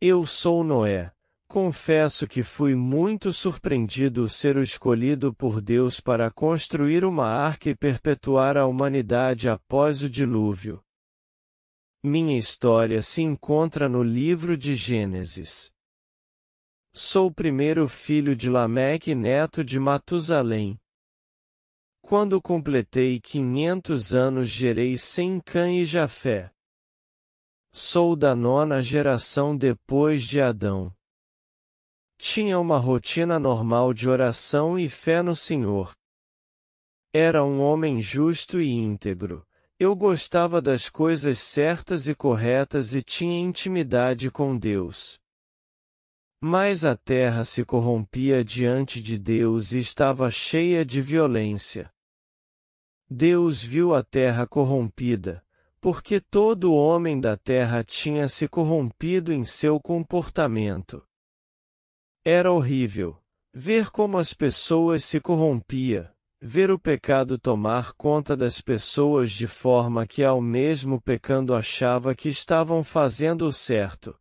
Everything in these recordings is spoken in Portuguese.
Eu sou Noé. Confesso que fui muito surpreendido ser o escolhido por Deus para construir uma arca e perpetuar a humanidade após o dilúvio. Minha história se encontra no livro de Gênesis. Sou o primeiro filho de Lameque e neto de Matusalém. Quando completei quinhentos anos gerei Sem Cã e Jafé. Sou da nona geração depois de Adão. Tinha uma rotina normal de oração e fé no Senhor. Era um homem justo e íntegro. Eu gostava das coisas certas e corretas e tinha intimidade com Deus. Mas a terra se corrompia diante de Deus e estava cheia de violência. Deus viu a terra corrompida, porque todo homem da terra tinha se corrompido em seu comportamento. Era horrível ver como as pessoas se corrompia, ver o pecado tomar conta das pessoas de forma que ao mesmo pecando achava que estavam fazendo o certo.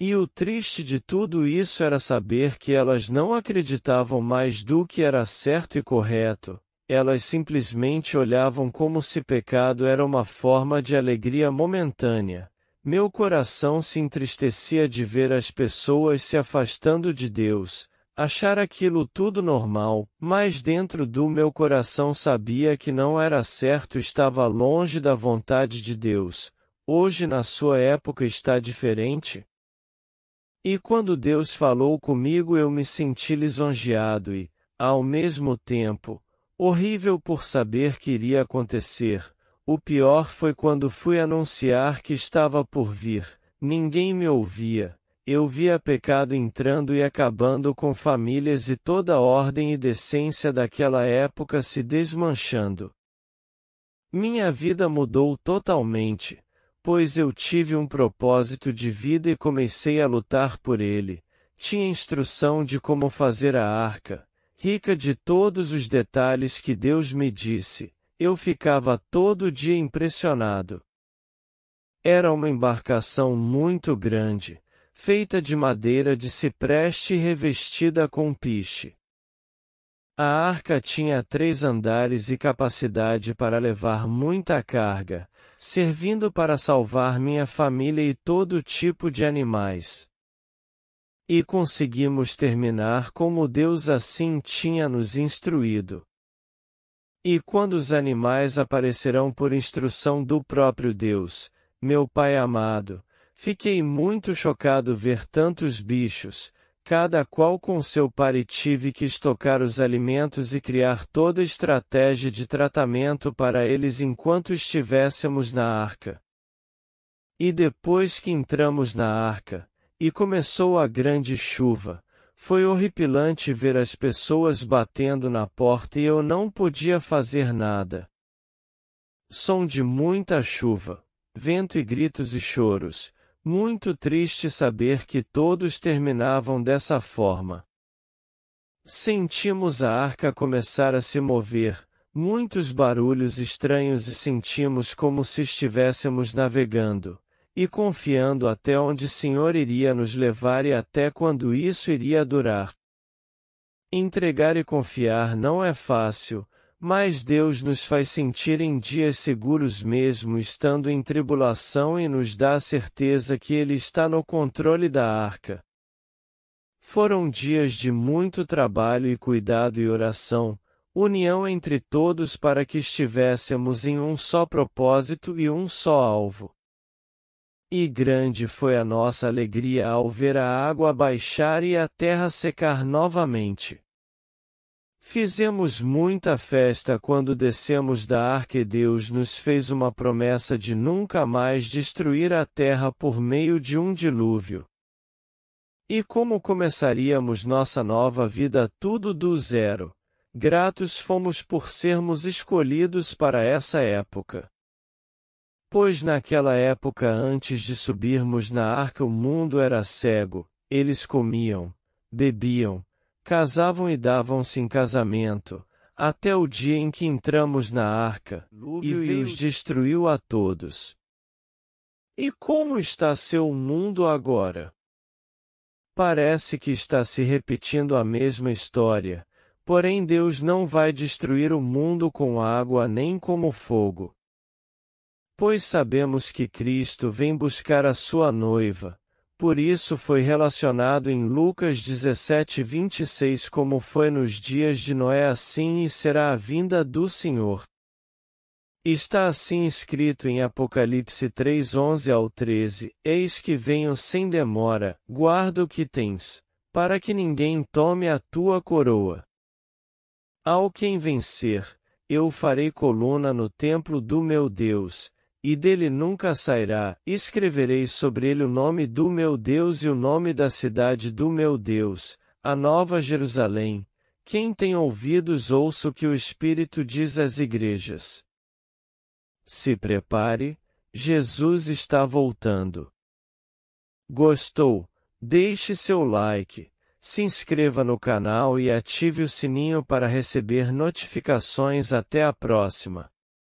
E o triste de tudo isso era saber que elas não acreditavam mais do que era certo e correto, elas simplesmente olhavam como se pecado era uma forma de alegria momentânea. Meu coração se entristecia de ver as pessoas se afastando de Deus, achar aquilo tudo normal, mas dentro do meu coração sabia que não era certo, estava longe da vontade de Deus. Hoje, na sua época, está diferente? E quando Deus falou comigo, eu me senti lisonjeado e, ao mesmo tempo, Horrível por saber que iria acontecer, o pior foi quando fui anunciar que estava por vir, ninguém me ouvia, eu via pecado entrando e acabando com famílias e toda a ordem e decência daquela época se desmanchando. Minha vida mudou totalmente, pois eu tive um propósito de vida e comecei a lutar por ele. Tinha instrução de como fazer a arca, rica de todos os detalhes que Deus me disse, eu ficava todo dia impressionado. Era uma embarcação muito grande, feita de madeira de cipreste e revestida com piche. A arca tinha três andares e capacidade para levar muita carga, servindo para salvar minha família e todo tipo de animais. E conseguimos terminar como Deus assim tinha nos instruído. E quando os animais aparecerão por instrução do próprio Deus, meu Pai amado, fiquei muito chocado ver tantos bichos, cada qual com seu par e tive que estocar os alimentos e criar toda estratégia de tratamento para eles enquanto estivéssemos na arca. E depois que entramos na arca, e começou a grande chuva. Foi horripilante ver as pessoas batendo na porta e eu não podia fazer nada. Som de muita chuva, vento e gritos e choros. Muito triste saber que todos terminavam dessa forma. Sentimos a arca começar a se mover, muitos barulhos estranhos e sentimos como se estivéssemos navegando e confiando até onde o Senhor iria nos levar e até quando isso iria durar. Entregar e confiar não é fácil, mas Deus nos faz sentir em dias seguros mesmo estando em tribulação e nos dá a certeza que Ele está no controle da arca. Foram dias de muito trabalho e cuidado e oração, união entre todos para que estivéssemos em um só propósito e um só alvo. E grande foi a nossa alegria ao ver a água baixar e a terra secar novamente. Fizemos muita festa quando descemos da arca Deus nos fez uma promessa de nunca mais destruir a terra por meio de um dilúvio. E como começaríamos nossa nova vida tudo do zero, gratos fomos por sermos escolhidos para essa época. Pois naquela época antes de subirmos na arca o mundo era cego, eles comiam, bebiam, casavam e davam-se em casamento, até o dia em que entramos na arca, e os destruiu a todos. E como está seu mundo agora? Parece que está se repetindo a mesma história, porém Deus não vai destruir o mundo com água nem como fogo, Pois sabemos que Cristo vem buscar a sua noiva. Por isso foi relacionado em Lucas 17, 26 como foi nos dias de Noé, assim e será a vinda do Senhor. Está assim escrito em Apocalipse 3, 11 ao 13: Eis que venho sem demora, guarda o que tens, para que ninguém tome a tua coroa. Ao quem vencer, eu farei coluna no templo do meu Deus e dele nunca sairá. Escreverei sobre ele o nome do meu Deus e o nome da cidade do meu Deus, a Nova Jerusalém. Quem tem ouvidos, ouça o que o Espírito diz às igrejas. Se prepare, Jesus está voltando. Gostou? Deixe seu like, se inscreva no canal e ative o sininho para receber notificações. Até a próxima!